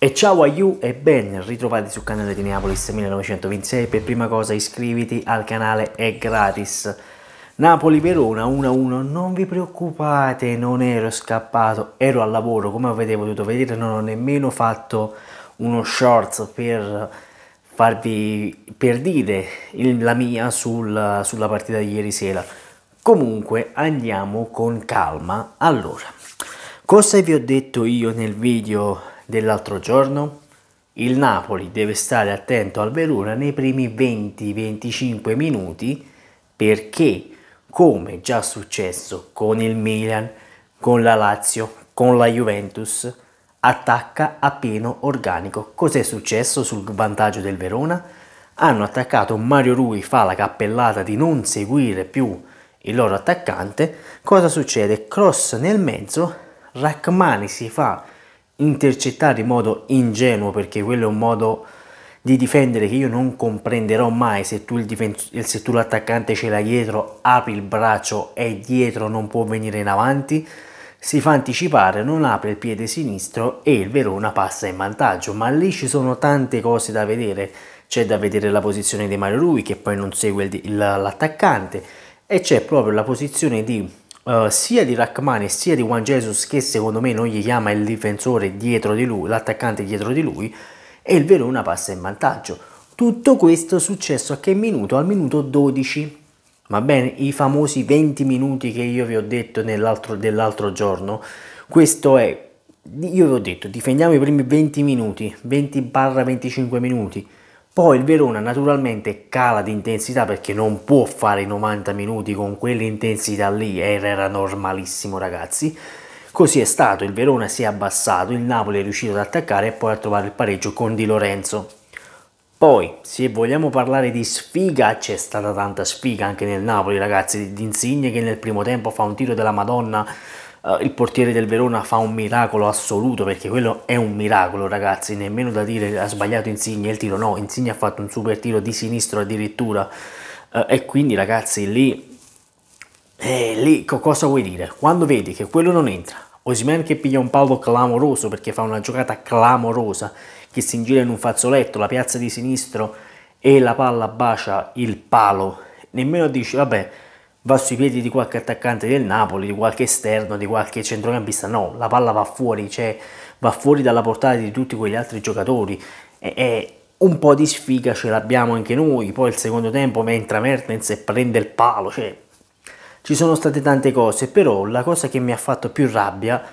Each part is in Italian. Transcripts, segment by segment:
E ciao a you e ben ritrovati sul canale di Neapolis 1926, per prima cosa iscriviti al canale, è gratis. Napoli-Verona 1-1, non vi preoccupate, non ero scappato, ero al lavoro, come avete potuto vedere non ho nemmeno fatto uno shorts per farvi per dire la mia sul, sulla partita di ieri sera. Comunque andiamo con calma. Allora, cosa vi ho detto io nel video dell'altro giorno? Il Napoli deve stare attento al Verona nei primi 20-25 minuti perché, come già successo con il Milan, con la Lazio, con la Juventus, attacca a pieno organico. Cos'è successo sul vantaggio del Verona? Hanno attaccato Mario Rui, fa la cappellata di non seguire più il loro attaccante. Cosa succede? Cross nel mezzo, Rachmani si fa intercettare in modo ingenuo, perché quello è un modo di difendere che io non comprenderò mai se tu, il difen- se tu l'attaccante ce l'ha dietro, apri il braccio, e dietro, non può venire in avanti, si fa anticipare, non apre il piede sinistro e il Verona passa in vantaggio, ma lì ci sono tante cose da vedere, c'è da vedere la posizione di Mario Rui che poi non segue il, l'attaccante e c'è proprio la posizione di eh, sia di Rachmani sia di Juan Jesus che secondo me non gli chiama il difensore dietro di lui, l'attaccante dietro di lui e il Verona passa in vantaggio. Tutto questo è successo a che minuto? Al minuto 12. Va bene, i famosi 20 minuti che io vi ho detto nell'altro, dell'altro giorno. Questo è, io vi ho detto, difendiamo i primi 20 minuti, 20-25 minuti poi il Verona naturalmente cala di intensità perché non può fare 90 minuti con quell'intensità lì, era, era normalissimo ragazzi. Così è stato, il Verona si è abbassato, il Napoli è riuscito ad attaccare e poi a trovare il pareggio con Di Lorenzo. Poi, se vogliamo parlare di sfiga, c'è stata tanta sfiga anche nel Napoli, ragazzi, di Insigne che nel primo tempo fa un tiro della Madonna Uh, il portiere del Verona fa un miracolo assoluto perché quello è un miracolo ragazzi, nemmeno da dire ha sbagliato Insigne il tiro, no, Insigne ha fatto un super tiro di sinistro addirittura uh, e quindi ragazzi lì, eh, lì co cosa vuoi dire? Quando vedi che quello non entra, Osimen che piglia un palo clamoroso perché fa una giocata clamorosa che si ingira in un fazzoletto, la piazza di sinistro e la palla bacia il palo, nemmeno dici vabbè va sui piedi di qualche attaccante del Napoli, di qualche esterno, di qualche centrocampista, no, la palla va fuori, cioè va fuori dalla portata di tutti quegli altri giocatori e, e un po' di sfiga ce l'abbiamo anche noi, poi il secondo tempo entra Mertens e prende il palo, cioè ci sono state tante cose, però la cosa che mi ha fatto più rabbia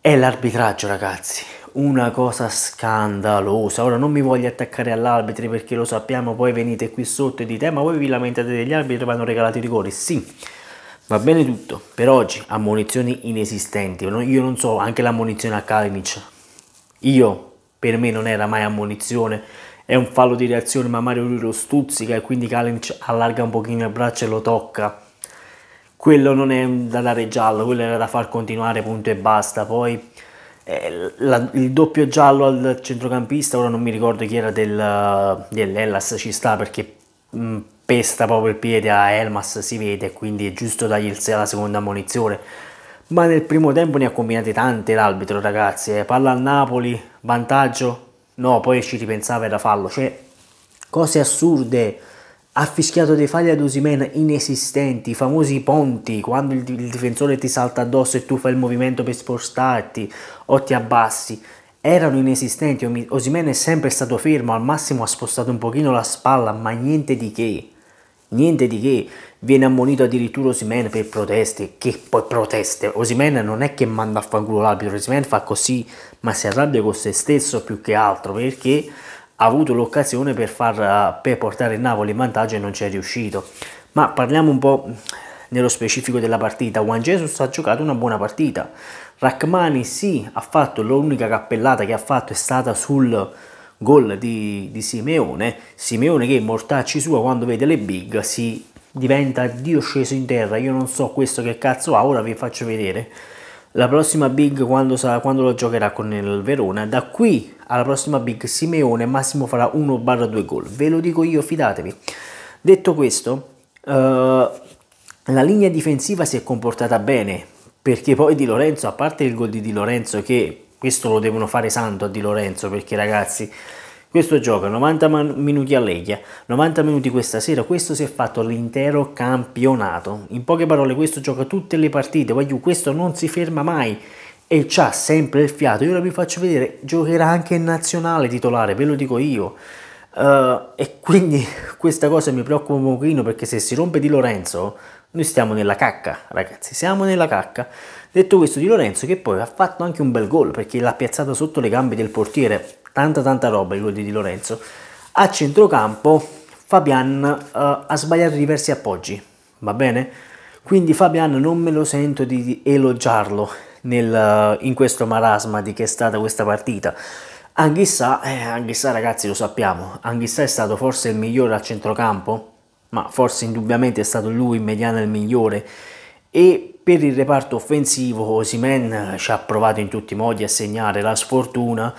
è l'arbitraggio ragazzi, una cosa scandalosa. Ora non mi voglio attaccare all'arbitro perché lo sappiamo, poi venite qui sotto e dite eh, ma voi vi lamentate degli arbitri e vanno regalati i rigori. Sì, va bene tutto. Per oggi ammonizioni inesistenti. Io non so, anche l'ammonizione a Kalinic. Io, per me non era mai ammonizione. È un fallo di reazione, ma Mario Rui lo stuzzica e quindi Kalinic allarga un pochino il braccio e lo tocca quello non è da dare giallo, quello era da far continuare punto e basta. Poi eh, la, il doppio giallo al centrocampista, ora non mi ricordo chi era del, dell'Ellas, ci sta perché mh, mm, pesta proprio il piede a Elmas, si vede, quindi è giusto dargli la seconda munizione. Ma nel primo tempo ne ha combinate tante l'arbitro, ragazzi. Eh. Palla al Napoli, vantaggio? No, poi ci ripensava e era fallo. Cioè, cose assurde ha fischiato dei falli ad Osimen inesistenti, i famosi ponti, quando il, il difensore ti salta addosso e tu fai il movimento per spostarti o ti abbassi, erano inesistenti, Osimen è sempre stato fermo, al massimo ha spostato un pochino la spalla, ma niente di che, niente di che, viene ammonito addirittura Osimen per proteste, che poi proteste, Osimen non è che manda a fanculo l'arbitro, Osimen fa così, ma si arrabbia con se stesso più che altro, perché ha avuto l'occasione per, eh, per portare il Napoli in vantaggio e non ci è riuscito. Ma parliamo un po' nello specifico della partita. Juan Jesus ha giocato una buona partita. Rachmani sì, ha fatto l'unica cappellata che ha fatto è stata sul gol di, di, Simeone. Simeone che mortacci sua quando vede le big si diventa Dio sceso in terra. Io non so questo che cazzo ha, ora vi faccio vedere. La prossima big quando, quando lo giocherà con il Verona. Da qui alla prossima Big Simeone massimo farà 1-2 gol. Ve lo dico io, fidatevi. Detto questo, eh, la linea difensiva si è comportata bene, perché poi Di Lorenzo, a parte il gol di Di Lorenzo, che questo lo devono fare santo a Di Lorenzo, perché ragazzi... Questo gioca 90 minuti a Leghia, 90 minuti questa sera, questo si è fatto l'intero campionato. In poche parole questo gioca tutte le partite, questo non si ferma mai e c'ha sempre il fiato. Io ora vi faccio vedere, giocherà anche in nazionale titolare, ve lo dico io. Uh, e quindi questa cosa mi preoccupa un pochino perché se si rompe Di Lorenzo, noi stiamo nella cacca, ragazzi, siamo nella cacca. Detto questo, Di Lorenzo che poi ha fatto anche un bel gol perché l'ha piazzata sotto le gambe del portiere, tanta tanta roba il gol di Di Lorenzo. A centrocampo Fabian uh, ha sbagliato diversi appoggi, va bene? Quindi Fabian non me lo sento di elogiarlo nel, eh, in questo marasma di che è stata questa partita. Anghissà, eh, Anghissà ragazzi lo sappiamo, Anghissà è stato forse il migliore a centrocampo, ma forse indubbiamente è stato lui in mediana il migliore e per il reparto offensivo Osimen eh, ci ha provato in tutti i modi a segnare la sfortuna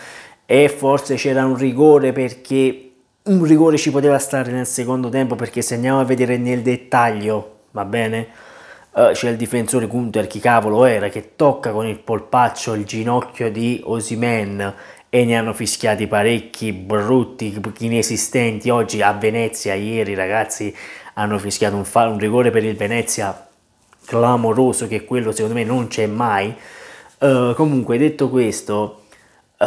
e forse c'era un rigore perché un rigore ci poteva stare nel secondo tempo perché se andiamo a vedere nel dettaglio, va bene? Eh, c'è il difensore Gunter, chi cavolo era, che tocca con il polpaccio il ginocchio di Osimen e ne hanno fischiati parecchi brutti, inesistenti. Oggi a Venezia, ieri ragazzi, hanno fischiato un, fa- un rigore per il Venezia clamoroso che quello secondo me non c'è mai. Uh, comunque, detto questo, uh,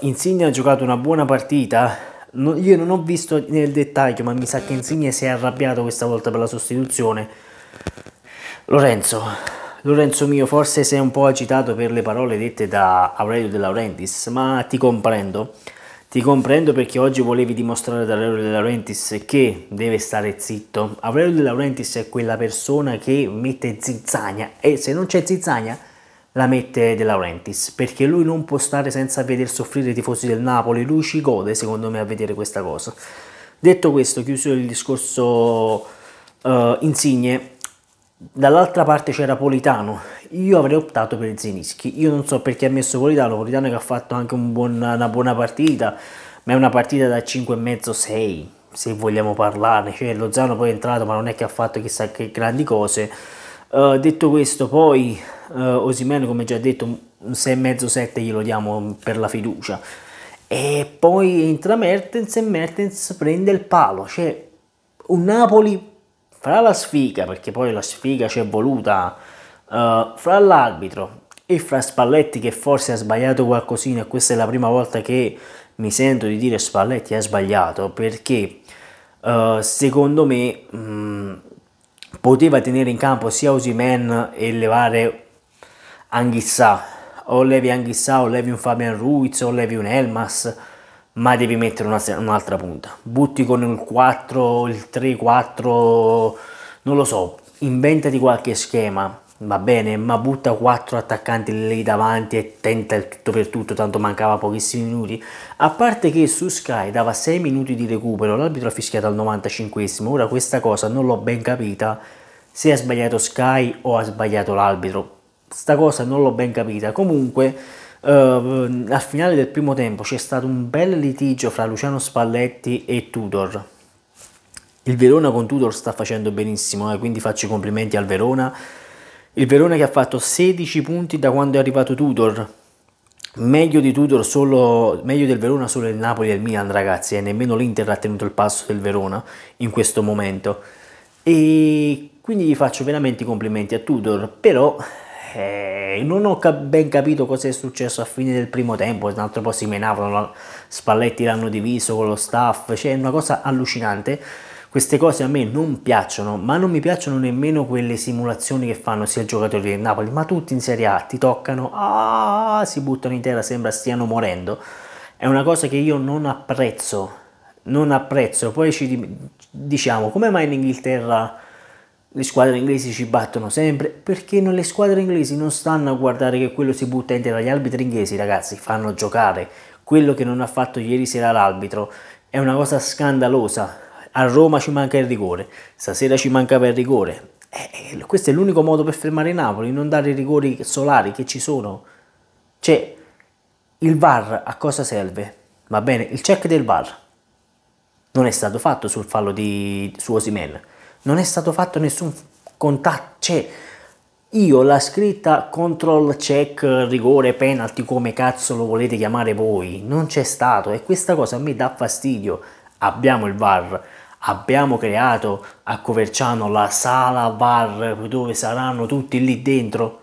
Insigne ha giocato una buona partita. No, io non ho visto nel dettaglio, ma mi sa che Insigne si è arrabbiato questa volta per la sostituzione Lorenzo, Lorenzo mio, forse sei un po' agitato per le parole dette da Aurelio De Laurentiis, ma ti comprendo. Ti comprendo perché oggi volevi dimostrare ad Aurelio De Laurentiis che deve stare zitto. Aurelio De Laurentiis è quella persona che mette zizzania e se non c'è zizzania la mette De Laurentiis perché lui non può stare senza veder soffrire i tifosi del Napoli. Lui ci gode, secondo me, a vedere questa cosa. Detto questo, chiuso il discorso uh, insigne, Dall'altra parte c'era Politano, io avrei optato per Zinischi, io non so perché ha messo Politano, Politano che ha fatto anche un buon, una buona partita, ma è una partita da 5,5-6 se vogliamo parlarne, cioè Lozano poi è entrato ma non è che ha fatto chissà che grandi cose. Uh, detto questo poi uh, eh, Osimeno come già detto un 6,5-7 glielo diamo per la fiducia e poi entra Mertens e Mertens prende il palo, cioè un Napoli fra la sfiga, perché poi la sfiga ci è voluta, eh, fra l'arbitro e fra Spalletti che forse ha sbagliato qualcosina e questa è la prima volta che mi sento di dire Spalletti ha sbagliato perché eh, secondo me mh, mm, poteva tenere in campo sia Osimen e levare Anghissà o levi Anghissà o levi un Fabian Ruiz o levi un Elmas ma devi mettere una, un'altra punta. Butti con il 4, il 3, 4, non lo so, inventati qualche schema, va bene, ma butta 4 attaccanti lì davanti e tenta il tutto per tutto, tanto mancava pochissimi minuti. A parte che su Sky dava 6 minuti di recupero, l'arbitro ha fischiato al 95esimo, ora questa cosa non l'ho ben capita, se ha sbagliato Sky o ha sbagliato l'arbitro. Sta cosa non l'ho ben capita, comunque Uh, al finale del primo tempo c'è stato un bel litigio fra Luciano Spalletti e Tudor. Il Verona con Tudor sta facendo benissimo, eh, quindi faccio i complimenti al Verona. Il Verona che ha fatto 16 punti da quando è arrivato Tudor. Meglio, di Tudor solo, meglio del Verona solo il Napoli e il Milan, ragazzi, e eh, nemmeno l'Inter ha tenuto il passo del Verona in questo momento. E quindi gli faccio veramente i complimenti a Tudor, però eh, non ho cap- ben capito cosa è successo a fine del primo tempo, tanto poi si menavano, Spalletti l'hanno diviso con lo staff, cioè è una cosa allucinante. Queste cose a me non piacciono, ma non mi piacciono nemmeno quelle simulazioni che fanno sia i giocatori del Napoli, ma tutti in Serie A ti toccano, ah, si buttano in terra, sembra stiano morendo. È una cosa che io non apprezzo, non apprezzo. Poi ci diciamo, come mai in Inghilterra le squadre inglesi ci battono sempre perché le squadre inglesi non stanno a guardare che quello si butta in agli arbitri inglesi, ragazzi, fanno giocare. Quello che non ha fatto ieri sera l'arbitro è una cosa scandalosa. A Roma ci manca il rigore, stasera ci mancava il rigore. Eh, eh, questo è l'unico modo per fermare Napoli, non dare i rigori solari che ci sono. Cioè, il VAR a cosa serve? Va bene, il check del VAR non è stato fatto sul fallo di, su non è stato fatto nessun contatto, cioè io la scritta control check rigore penalty come cazzo lo volete chiamare voi non c'è stato e questa cosa a me dà fastidio abbiamo il VAR abbiamo creato a Coverciano la sala VAR dove saranno tutti lì dentro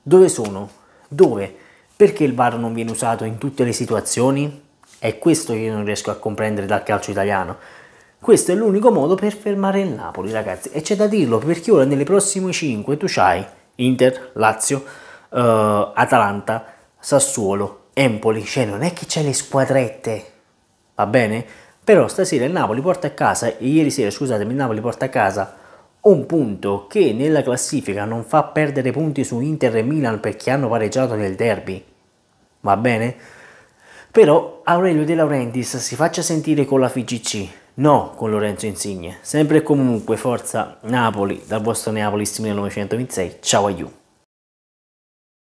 dove sono? dove? perché il VAR non viene usato in tutte le situazioni? è questo che io non riesco a comprendere dal calcio italiano questo è l'unico modo per fermare il Napoli, ragazzi. E c'è da dirlo perché ora nelle prossime 5 tu hai Inter, Lazio, uh, Atalanta, Sassuolo, Empoli. Cioè non è che c'è le squadrette, va bene? Però stasera il Napoli porta a casa, ieri sera scusatemi, il Napoli porta a casa un punto che nella classifica non fa perdere punti su Inter e Milan perché hanno pareggiato nel derby. Va bene? Però Aurelio De Laurentiis si faccia sentire con la FIGC No con Lorenzo Insigne, sempre e comunque forza Napoli dal vostro Neapolis 1926, ciao a you.